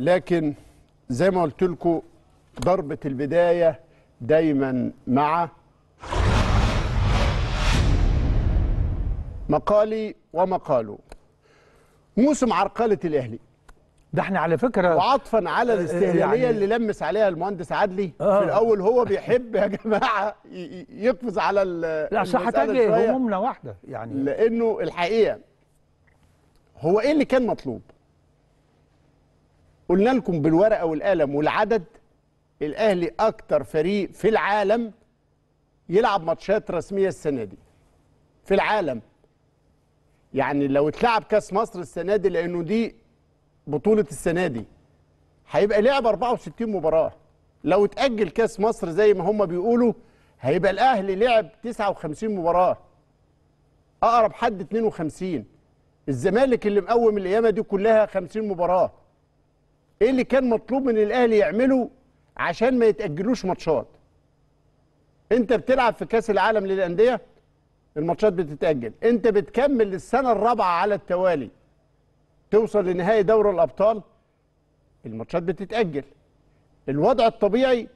لكن زي ما قلت لكم ضربة البداية دايما مع مقالي ومقاله موسم عرقلة الأهلي ده احنا على فكره وعطفا على آه، آه، الاستهلالية يعني اللي لمس عليها المهندس عدلي آه. في الاول هو بيحب يا جماعه يقفز على لا صحة هتجي همومنا واحده يعني لانه الحقيقه هو ايه اللي كان مطلوب؟ قلنا لكم بالورقه والقلم والعدد الاهلي اكتر فريق في العالم يلعب ماتشات رسميه السنه دي في العالم يعني لو اتلعب كاس مصر السنه دي لانه دي بطوله السنه دي هيبقى لعب 64 مباراه لو اتاجل كاس مصر زي ما هم بيقولوا هيبقى الاهلي لعب 59 مباراه اقرب حد 52 الزمالك اللي مقوم الايام دي كلها 50 مباراه ايه اللي كان مطلوب من الاهلي يعمله عشان ما يتاجلوش ماتشات انت بتلعب في كاس العالم للانديه الماتشات بتتاجل انت بتكمل للسنه الرابعه على التوالي توصل لنهائي دوري الابطال الماتشات بتتاجل الوضع الطبيعي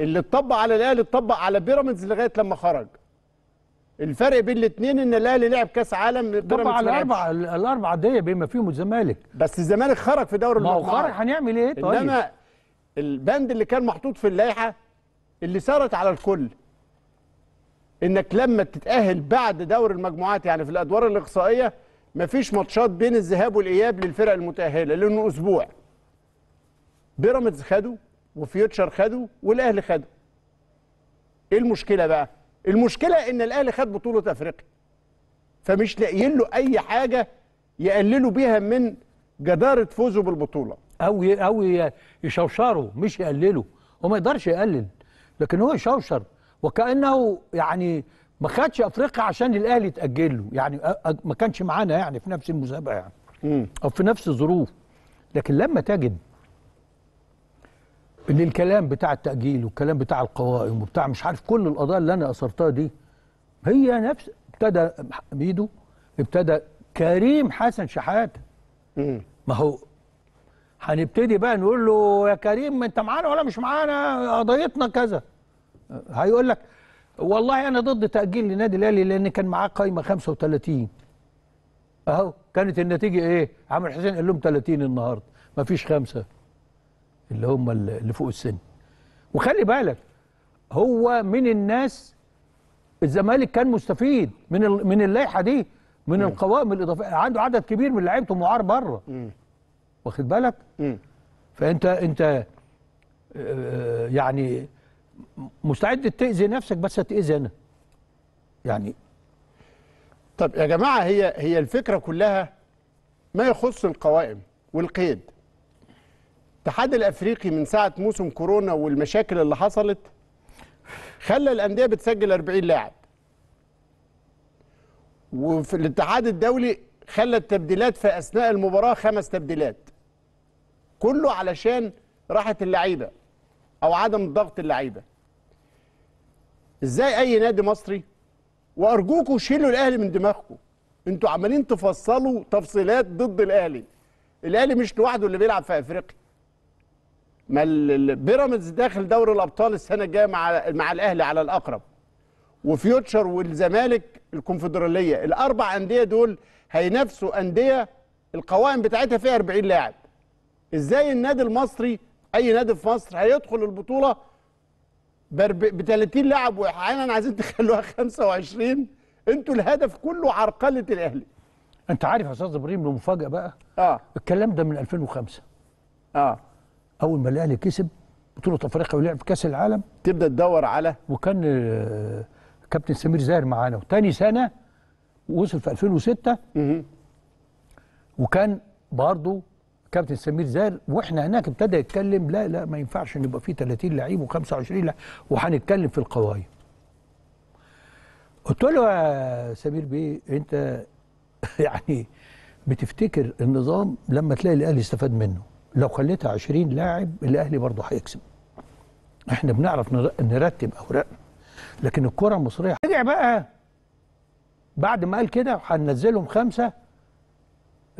اللي اتطبق على الاهلي اتطبق على بيراميدز لغايه لما خرج الفرق بين الاثنين ان الاهلي لعب كاس عالم طبعا الاربعه الاربعه دي بما فيهم الزمالك بس الزمالك خرج في دوري المجموعات ما هو خرج هنعمل ايه طيب انما البند اللي كان محطوط في اللائحه اللي سارت على الكل انك لما تتاهل بعد دور المجموعات يعني في الادوار الاقصائيه مفيش ماتشات بين الذهاب والاياب للفرق المتاهله لانه اسبوع بيراميدز خده وفيوتشر خده والاهلي خده ايه المشكله بقى المشكله ان الاهلي خد بطوله افريقيا فمش لاقيين له اي حاجه يقللوا بيها من جداره فوزه بالبطوله او او يشوشروا مش يقللوا هو ما يقدرش يقلل لكن هو يشوشر وكانه يعني ما خدش افريقيا عشان الاهلي يتاجل له يعني ما كانش معانا يعني في نفس المسابقه يعني او في نفس الظروف لكن لما تجد ان الكلام بتاع التاجيل والكلام بتاع القوائم وبتاع مش عارف كل القضايا اللي انا اثرتها دي هي نفس ابتدى ميدو ابتدى كريم حسن شحاته ما هو هنبتدي بقى نقول له يا كريم انت معانا ولا مش معانا قضيتنا كذا هيقول لك والله انا ضد تاجيل لنادي الاهلي لان كان معاه قايمه 35 اهو كانت النتيجه ايه عامر حسين قال لهم 30 النهارده مفيش خمسه اللي هم اللي فوق السن وخلي بالك هو من الناس الزمالك كان مستفيد من من اللائحه دي من مم. القوائم الاضافيه عنده عدد كبير من لعيبته معار بره واخد بالك مم. فانت انت آه يعني مستعد تاذي نفسك بس تاذي انا يعني طب يا جماعه هي هي الفكره كلها ما يخص القوائم والقيد الاتحاد الافريقي من ساعه موسم كورونا والمشاكل اللي حصلت خلى الانديه بتسجل 40 لاعب وفي الاتحاد الدولي خلى التبديلات في اثناء المباراه خمس تبديلات كله علشان راحه اللعيبه او عدم ضغط اللعيبه ازاي اي نادي مصري وارجوكوا شيلوا الاهلي من دماغكم انتوا عمالين تفصلوا تفصيلات ضد الاهلي الاهلي مش لوحده اللي بيلعب في افريقيا ما البيراميدز داخل دوري الابطال السنه الجايه مع مع الاهلي على الاقرب وفيوتشر والزمالك الكونفدراليه الاربع انديه دول هينافسوا انديه القوائم بتاعتها فيها 40 لاعب ازاي النادي المصري اي نادي في مصر هيدخل البطوله ب 30 لاعب واحيانا عايزين تخلوها 25 انتوا الهدف كله عرقله الاهلي انت عارف يا استاذ ابراهيم بمفاجاه بقى اه الكلام ده من 2005 اه اول ما الاهلي كسب بطوله افريقيا ولعب في كاس العالم تبدا تدور على وكان آه، كابتن سمير زاهر معانا وتاني سنه وصل في 2006 وكان برضه كابتن سمير زاهر واحنا هناك ابتدى يتكلم لا لا ما ينفعش نبقى فيه 30 لعيب و25 لعيب وهنتكلم في القوايم قلت له يا سمير بيه انت يعني بتفتكر النظام لما تلاقي الاهلي استفاد منه لو خليتها 20 لاعب الاهلي برضه هيكسب احنا بنعرف نرتب اوراقنا لكن الكره المصريه رجع بقى بعد ما قال كده هننزلهم خمسه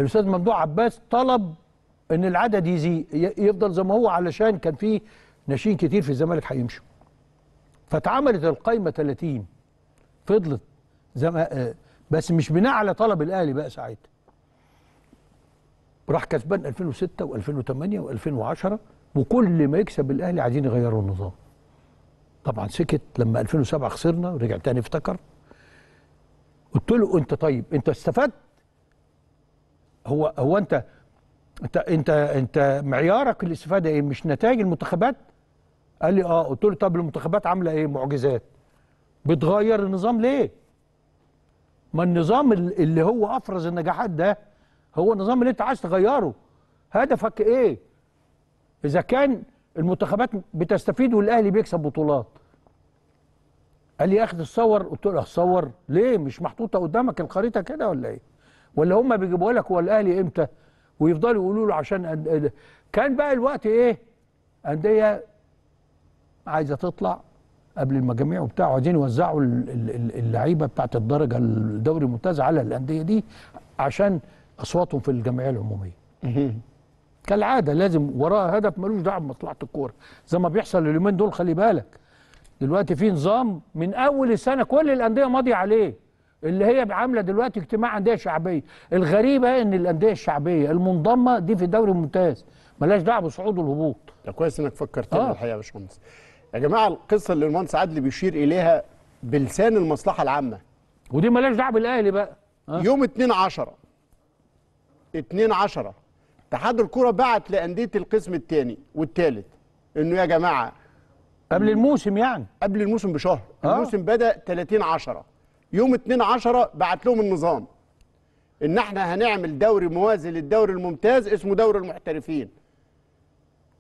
الاستاذ ممدوح عباس طلب ان العدد يزي يفضل زي ما هو علشان كان في ناشئين كتير في الزمالك هيمشوا فاتعملت القايمه 30 فضلت زم... آه، بس مش بناء على طلب الاهلي بقى ساعتها راح كسبان 2006 و2008 و2010 وكل ما يكسب الاهلي عايزين يغيروا النظام طبعا سكت لما 2007 خسرنا ورجع تاني افتكر قلت له انت طيب انت استفدت هو هو انت انت انت انت معيارك الاستفاده ايه مش نتائج المنتخبات قال لي اه قلت له طب المنتخبات عامله ايه معجزات بتغير النظام ليه ما النظام اللي هو افرز النجاحات ده هو النظام اللي انت عايز تغيره هدفك ايه اذا كان المنتخبات بتستفيد والاهلي بيكسب بطولات قال لي اخد الصور قلت له اصور ليه مش محطوطه قدامك الخريطه كده ولا ايه ولا هم بيجيبوها لك هو الاهلي امتى ويفضلوا يقولوا له عشان كان بقى الوقت ايه انديه عايزه تطلع قبل المجاميع وبتاع عايزين يوزعوا اللعيبه بتاعت الدرجه الدوري الممتاز على الانديه دي عشان اصواتهم في الجمعيه العموميه كالعاده لازم وراها هدف ملوش دعوه بمصلحه الكوره زي ما بيحصل اليومين دول خلي بالك دلوقتي في نظام من اول السنه كل الانديه ماضيه عليه اللي هي عامله دلوقتي اجتماع انديه شعبيه الغريبه ان الانديه الشعبيه المنضمه دي في الدوري الممتاز ملاش دعوه بصعود والهبوط ده كويس انك فكرتني آه. الحقيقه يا باشمهندس يا جماعه القصه اللي المهندس عدلي بيشير اليها بلسان المصلحه العامه ودي ملاش دعوه بالاهلي بقى آه. يوم 2 10 2 10 اتحاد الكوره بعت لانديه القسم الثاني والثالث انه يا جماعه قبل الموسم يعني قبل الموسم بشهر آه. الموسم بدا 30 10 يوم 2 10 بعت لهم النظام ان احنا هنعمل دوري موازي للدوري الممتاز اسمه دوري المحترفين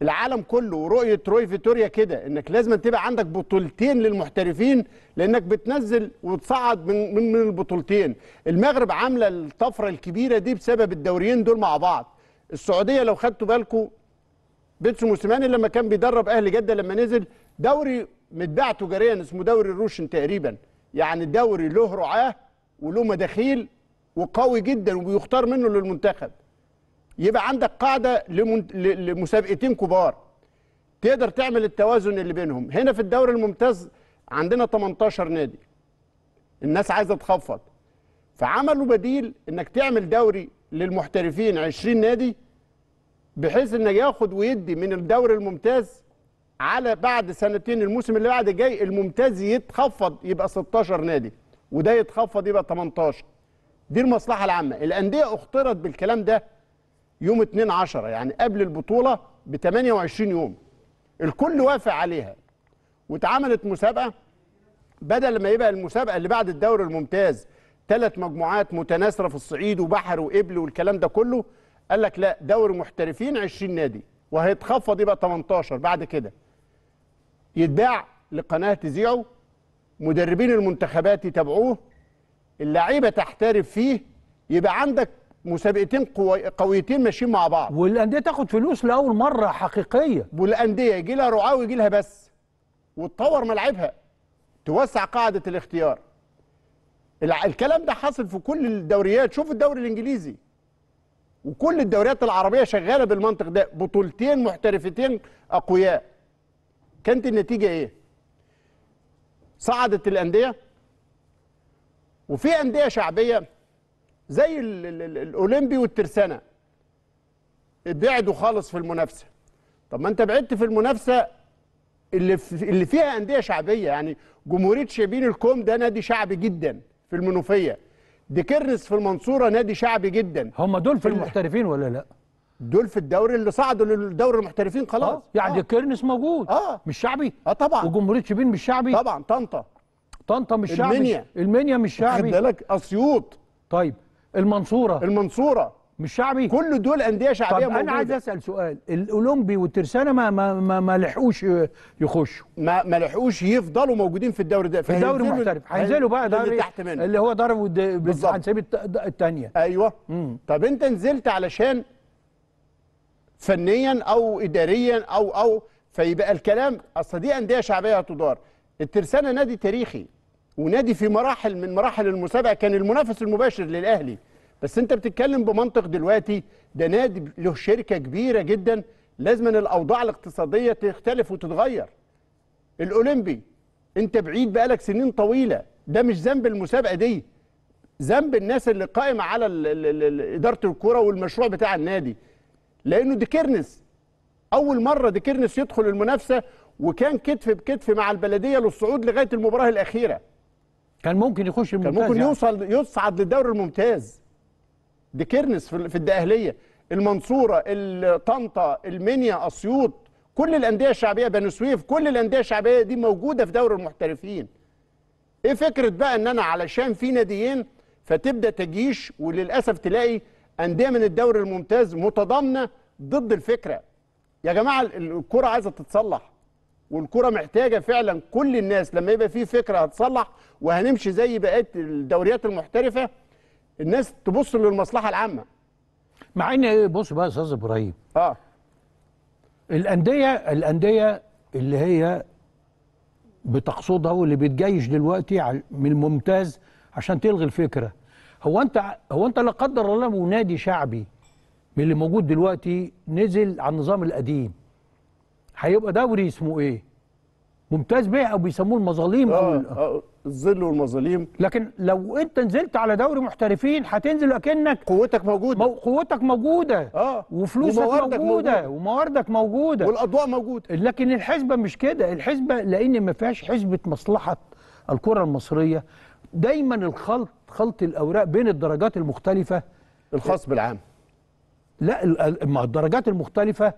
العالم كله ورؤيه روي فيتوريا كده انك لازم تبقى عندك بطولتين للمحترفين لانك بتنزل وتصعد من من, من البطولتين المغرب عامله الطفره الكبيره دي بسبب الدوريين دول مع بعض السعوديه لو خدتوا بالكم بيتسو موسيماني لما كان بيدرب اهل جده لما نزل دوري متباع تجاريا اسمه دوري الروشن تقريبا يعني دوري له رعاه وله مداخيل وقوي جدا وبيختار منه للمنتخب يبقى عندك قاعده لمسابقتين كبار تقدر تعمل التوازن اللي بينهم هنا في الدوري الممتاز عندنا 18 نادي الناس عايزه تخفض فعملوا بديل انك تعمل دوري للمحترفين 20 نادي بحيث انه ياخد ويدي من الدوري الممتاز على بعد سنتين الموسم اللي بعد جاي الممتاز يتخفض يبقى 16 نادي وده يتخفض يبقى 18 دي المصلحه العامه الانديه اخترت بالكلام ده يوم 2 10 يعني قبل البطوله ب 28 يوم الكل وافق عليها واتعملت مسابقه بدل ما يبقى المسابقه اللي بعد الدوري الممتاز ثلاث مجموعات متناثره في الصعيد وبحر وابل والكلام ده كله قال لك لا دوري محترفين 20 نادي وهيتخفض يبقى 18 بعد كده يتباع لقناه تذيعه مدربين المنتخبات يتابعوه اللعيبه تحترف فيه يبقى عندك مسابقتين قويتين ماشيين مع بعض والانديه تاخد فلوس لاول مره حقيقيه والانديه يجي لها رعاه ويجي لها بس وتطور ملاعبها توسع قاعده الاختيار الكلام ده حاصل في كل الدوريات شوف الدوري الانجليزي وكل الدوريات العربيه شغاله بالمنطق ده بطولتين محترفتين اقوياء كانت النتيجه ايه صعدت الانديه وفي انديه شعبيه زي الاولمبي والترسانه ابعدوا خالص في المنافسه طب ما انت بعدت في المنافسه اللي اللي فيها انديه شعبيه يعني جمهوريه شابين الكوم ده نادي شعبي جدا في المنوفيه دي كرنس في المنصوره نادي شعبي جدا هم دول في المحترفين ولا لا دول في الدوري اللي صعدوا للدوري المحترفين خلاص آه يعني آه كيرنس موجود اه مش شعبي اه طبعا وجمهوريه شابين مش شعبي طبعا طنطا طنطا مش شعبي المنيا المنيا مش شعبي خد بالك اسيوط طيب المنصوره المنصوره مش شعبي كل دول انديه شعبيه طب انا عايز اسال سؤال الاولمبي والترسانه ما ما ما, ما لحقوش يخشوا ما ما لحقوش يفضلوا موجودين في الدوري ده في الدوري المحترف هينزلوا بقى دوري تحت منه اللي هو ضرب بالانسيب الثانيه ايوه مم. طب انت نزلت علشان فنيا او اداريا او او فيبقى الكلام اصل دي انديه شعبيه هتدار الترسانه نادي تاريخي ونادي في مراحل من مراحل المسابقه كان المنافس المباشر للاهلي بس انت بتتكلم بمنطق دلوقتي ده نادي له شركه كبيره جدا لازم الاوضاع الاقتصاديه تختلف وتتغير الاولمبي انت بعيد بقالك سنين طويله ده مش ذنب المسابقه دي ذنب الناس اللي قائمه على اداره الكره والمشروع بتاع النادي لانه دي كيرنس اول مره دي كيرنس يدخل المنافسه وكان كتف بكتف مع البلديه للصعود لغايه المباراه الاخيره كان ممكن يخش الممتاز كان ممكن يعني. يوصل يصعد للدوري الممتاز دي كيرنس في الدقهليه المنصوره طنطا المنيا اسيوط كل الانديه الشعبيه بني سويف كل الانديه الشعبيه دي موجوده في دوري المحترفين ايه فكره بقى ان انا علشان في ناديين فتبدا تجيش وللاسف تلاقي انديه من الدوري الممتاز متضامنه ضد الفكره يا جماعه الكره عايزه تتصلح والكره محتاجه فعلا كل الناس لما يبقى في فكره هتصلح وهنمشي زي بقيه الدوريات المحترفه الناس تبص للمصلحه العامه مع ان بص بقى يا استاذ ابراهيم اه الانديه الانديه اللي هي بتقصدها واللي بتجيش دلوقتي من الممتاز عشان تلغي الفكره هو انت هو انت لا قدر الله نادي شعبي من اللي موجود دلوقتي نزل على النظام القديم هيبقى دوري اسمه ايه ممتاز بيه او بيسموه المظاليم او آه،, آه الظل والمظاليم لكن لو انت نزلت على دوري محترفين هتنزل اكنك قوتك موجوده مو قوتك موجوده اه وفلوسك موجوده, موجودة ومواردك موجوده والاضواء موجوده لكن الحسبه مش كده الحسبه لان ما فيهاش حسبه مصلحه الكره المصريه دايما الخلط خلط الاوراق بين الدرجات المختلفه الخاص بالعام لا ما الدرجات المختلفه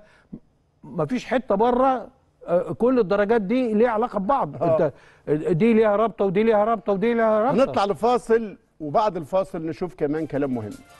مفيش حته بره آه، كل الدرجات دي ليها علاقه ببعض آه. انت آه، دي ليها رابطه ودي ليها رابطه ودي ليها رابطه نطلع لفاصل وبعد الفاصل نشوف كمان كلام مهم